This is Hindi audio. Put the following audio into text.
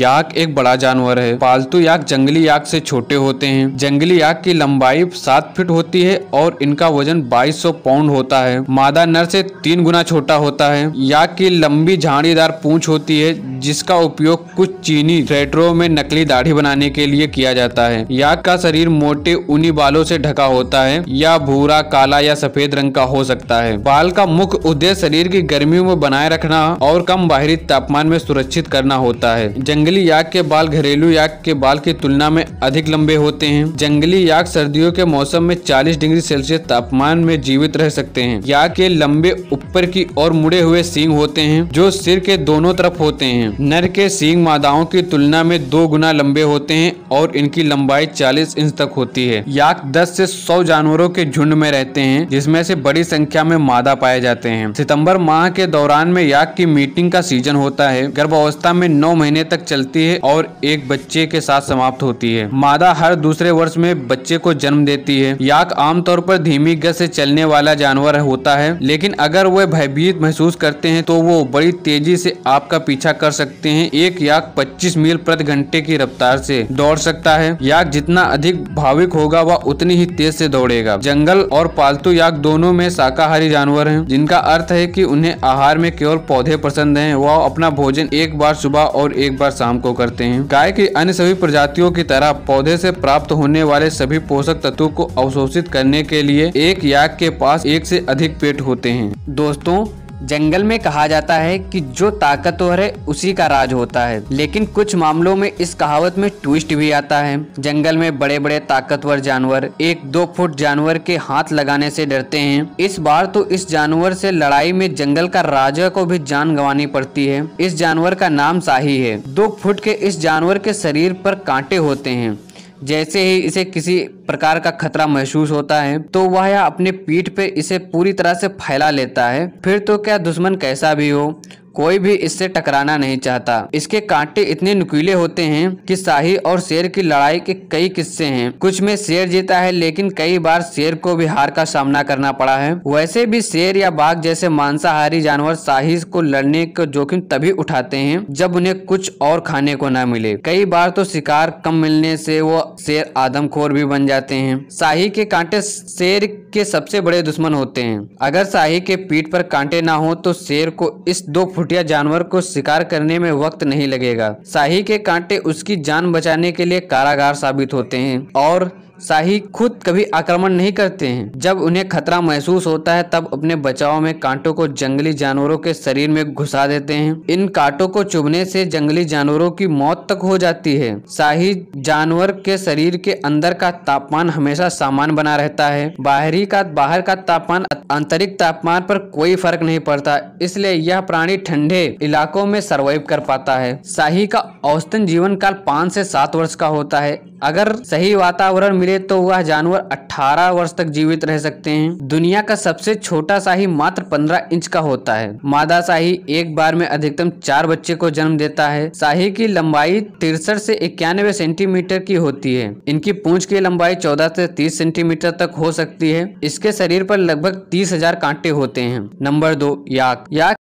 याक एक बड़ा जानवर है पालतू याक जंगली याक से छोटे होते हैं जंगली याक की लंबाई सात फीट होती है और इनका वजन 2200 पाउंड होता है मादा नर से तीन गुना छोटा होता है याक की लंबी झाड़ीदार पूंछ होती है जिसका उपयोग कुछ चीनी थ्रेटरों में नकली दाढ़ी बनाने के लिए किया जाता है याक का शरीर मोटे ऊनी बालों से ढका होता है या भूरा काला या सफेद रंग का हो सकता है बाल का मुख्य उद्देश्य शरीर की गर्मियों में बनाए रखना और कम बाहरी तापमान में सुरक्षित करना होता है जंगली जंगली याक के बाल घरेलू याक के बाल की तुलना में अधिक लंबे होते हैं जंगली याक सर्दियों के मौसम में 40 डिग्री सेल्सियस तापमान में जीवित रह सकते हैं याक के लंबे ऊपर की ओर मुड़े हुए सींग होते हैं जो सिर के दोनों तरफ होते हैं नर के सींग मादाओं की तुलना में दो गुना लंबे होते हैं और इनकी लंबाई चालीस इंच तक होती है याक दस से सौ जानवरों के झुंड में रहते हैं जिसमें से बड़ी संख्या में मादा पाए जाते हैं सितम्बर माह के दौरान में याक की मीटिंग का सीजन होता है गर्भावस्था में नौ महीने तक चल चलती है और एक बच्चे के साथ समाप्त होती है मादा हर दूसरे वर्ष में बच्चे को जन्म देती है याक आमतौर पर धीमी गति से चलने वाला जानवर होता है लेकिन अगर वह भयभीत महसूस करते हैं तो वो बड़ी तेजी से आपका पीछा कर सकते हैं एक याक 25 मील प्रति घंटे की रफ्तार से दौड़ सकता है याक जितना अधिक भाविक होगा वह उतनी ही तेज से दौड़ेगा जंगल और पालतू याक दोनों में शाकाहारी जानवर हैं जिनका अर्थ है कि उन्हें आहार में केवल पौधे पसंद हैं वह अपना भोजन एक बार सुबह और एक बार शाम को करते हैं गाय के अन्य सभी प्रजातियों की तरह पौधे से प्राप्त होने वाले सभी पोषक तत्वों को अवशोषित करने के लिए एक याक के पास एक से अधिक पेट होते हैं दोस्तों जंगल में कहा जाता है कि जो ताकतवर है उसी का राज होता है लेकिन कुछ मामलों में इस कहावत में ट्विस्ट भी आता है जंगल में बड़े बड़े ताकतवर जानवर एक दो फुट जानवर के हाथ लगाने से डरते हैं इस बार तो इस जानवर से लड़ाई में जंगल का राजा को भी जान गंवानी पड़ती है इस जानवर का नाम शाही है दो फुट के इस जानवर के शरीर पर कांटे होते हैं जैसे ही इसे किसी प्रकार का खतरा महसूस होता है तो वह अपने पीठ पे इसे पूरी तरह से फैला लेता है फिर तो क्या दुश्मन कैसा भी हो कोई भी इससे टकराना नहीं चाहता इसके कांटे इतने नुकीले होते हैं कि शाही और शेर की लड़ाई के कई किस्से हैं कुछ में शेर जीता है लेकिन कई बार शेर को भी हार का सामना करना पड़ा है वैसे भी शेर या बाघ जैसे मांसाहारी जानवर शाही को लड़ने का जोखिम तभी उठाते हैं जब उन्हें कुछ और खाने को न मिले कई बार तो शिकार कम मिलने से वो शेर आदमखोर भी बन जाते हैं शाही के कांटे शेर के सबसे बड़े दुश्मन होते हैं अगर शाही के पीठ पर कांटे ना हो तो शेर को इस दो फुटिया जानवर को शिकार करने में वक्त नहीं लगेगा शाही के कांटे उसकी जान बचाने के लिए कारागार साबित होते हैं और शाही खुद कभी आक्रमण नहीं करते हैं जब उन्हें खतरा महसूस होता है तब अपने बचाव में कांटों को जंगली जानवरों के शरीर में घुसा देते हैं इन कांटों को चुभने से जंगली जानवरों की मौत तक हो जाती है शाही जानवर के शरीर के अंदर का तापमान हमेशा सामान बना रहता है बाहरी का बाहर का तापमान आंतरिक तापमान पर कोई फर्क नहीं पड़ता इसलिए यह प्राणी ठंडे इलाकों में सर्वाइव कर पाता है शाही का औसतन जीवन काल पाँच से सात वर्ष का होता है अगर सही वातावरण मिले तो वह जानवर 18 वर्ष तक जीवित रह सकते हैं दुनिया का सबसे छोटा शाही मात्र 15 इंच का होता है मादा शाही एक बार में अधिकतम चार बच्चे को जन्म देता है शाही की लंबाई तिरसठ से इक्यानवे सेंटीमीटर की होती है इनकी पूंछ की लंबाई 14 से 30 सेंटीमीटर तक हो सकती है इसके शरीर पर लगभग तीस हजार कांटे होते हैं नंबर दो याक याक